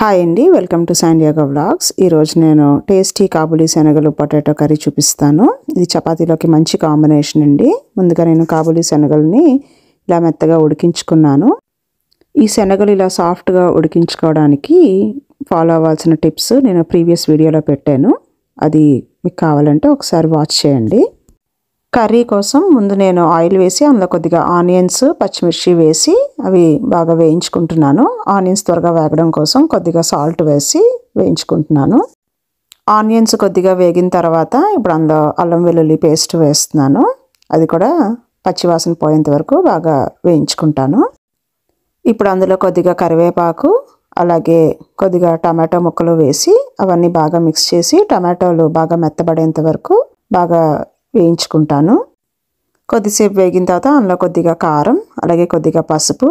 hi అండి welcome to San Diego blogs ఈరోజు నేను టేస్టీ కాబులీ శనగలు పొటాటో కర్రీ చూపిస్తాను ఇది చపాతీలోకి మంచి కాంబినేషన్ అండి ముందుగా నేను కాబులీ శనగల్ని ఇలా మెత్తగా ఉడికించుకున్నాను ఈ శనగలు ఇలా సాఫ్ట్గా ఉడికించుకోవడానికి ఫాలో అవ్వాల్సిన టిప్స్ నేను ప్రీవియస్ వీడియోలో పెట్టాను అది మీకు కావాలంటే ఒకసారి వాచ్ చేయండి కర్రీ కోసం ముందు నేను ఆయిల్ వేసి అందులో కొద్దిగా ఆనియన్స్ పచ్చిమిర్చి వేసి అవి బాగా వేయించుకుంటున్నాను ఆనియన్స్ త్వరగా వేగడం కోసం కొద్దిగా సాల్ట్ వేసి వేయించుకుంటున్నాను ఆనియన్స్ కొద్దిగా వేగిన తర్వాత ఇప్పుడు అందులో అల్లం వెల్లుల్లి పేస్ట్ వేస్తున్నాను అది కూడా పచ్చివాసన పోయేంత వరకు బాగా వేయించుకుంటాను ఇప్పుడు అందులో కొద్దిగా కరివేపాకు అలాగే కొద్దిగా టమాటో ముక్కలు వేసి అవన్నీ బాగా మిక్స్ చేసి టమాటోలు బాగా మెత్తబడేంత వరకు బాగా వేయించుకుంటాను కొద్దిసేపు వేగిన తర్వాత అందులో కొద్దిగా కారం అలాగే కొద్దిగా పసుపు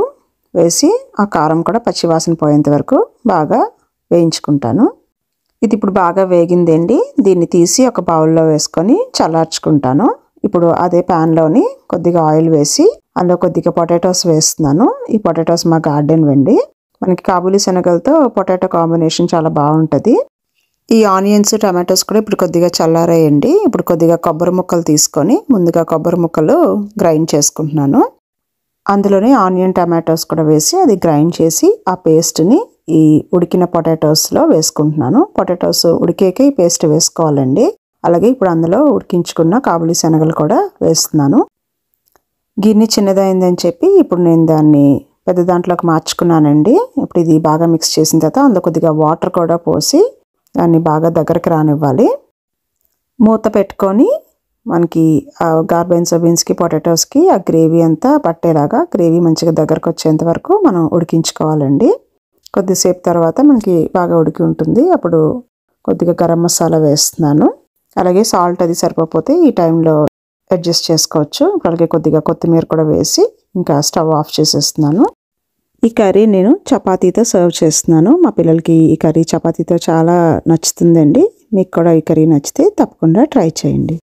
వేసి ఆ కారం కూడా పచ్చివాసన పోయేంత వరకు బాగా వేయించుకుంటాను ఇది ఇప్పుడు బాగా వేగిందండి దీన్ని తీసి ఒక బౌల్లో వేసుకొని చల్లార్చుకుంటాను ఇప్పుడు అదే ప్యాన్లోని కొద్దిగా ఆయిల్ వేసి అందులో కొద్దిగా పొటాటోస్ వేస్తున్నాను ఈ పొటాటోస్ మా గార్డెన్ వెండి మనకి కాబూలి శనగలతో పొటాటో కాంబినేషన్ చాలా బాగుంటుంది ఈ ఆనియన్స్ టమాటోస్ కూడా ఇప్పుడు కొద్దిగా చల్లారాయండి ఇప్పుడు కొద్దిగా కొబ్బరి ముక్కలు తీసుకొని ముందుగా కొబ్బరి ముక్కలు గ్రైండ్ చేసుకుంటున్నాను అందులోనే ఆనియన్ టమాటోస్ కూడా వేసి అది గ్రైండ్ చేసి ఆ పేస్ట్ని ఈ ఉడికిన పొటాటోస్లో వేసుకుంటున్నాను పొటాటోస్ ఉడికేక ఈ పేస్ట్ వేసుకోవాలండి అలాగే ఇప్పుడు అందులో ఉడికించుకున్న కాబులి శనగలు కూడా వేస్తున్నాను గిన్నె చిన్నదైందని చెప్పి ఇప్పుడు నేను దాన్ని పెద్ద దాంట్లోకి మార్చుకున్నానండి ఇప్పుడు ఇది బాగా మిక్స్ చేసిన తర్వాత అందులో కొద్దిగా వాటర్ కూడా పోసి దాన్ని బాగా దగ్గరకు రానివ్వాలి మూత పెట్టుకొని మనకి గార్బెన్స్ బీన్స్కి పొటాటోస్కి ఆ గ్రేవీ అంతా పట్టేలాగా గ్రేవీ మంచిగా దగ్గరకు వచ్చేంత వరకు మనం ఉడికించుకోవాలండి కొద్దిసేపు తర్వాత మనకి బాగా ఉడికి ఉంటుంది అప్పుడు కొద్దిగా గరం మసాలా వేస్తున్నాను అలాగే సాల్ట్ అది సరిపోతే ఈ టైంలో అడ్జస్ట్ చేసుకోవచ్చు అలాగే కొద్దిగా కొత్తిమీర కూడా వేసి ఇంకా స్టవ్ ఆఫ్ చేసేస్తున్నాను ఈ కర్రీ నేను చపాతీతో సర్వ్ చేస్తున్నాను మా పిల్లలకి ఈ కర్రీ చపాతీతో చాలా నచ్చుతుందండి మీకు కూడా ఈ కర్రీ నచ్చితే తప్పకుండా ట్రై చేయండి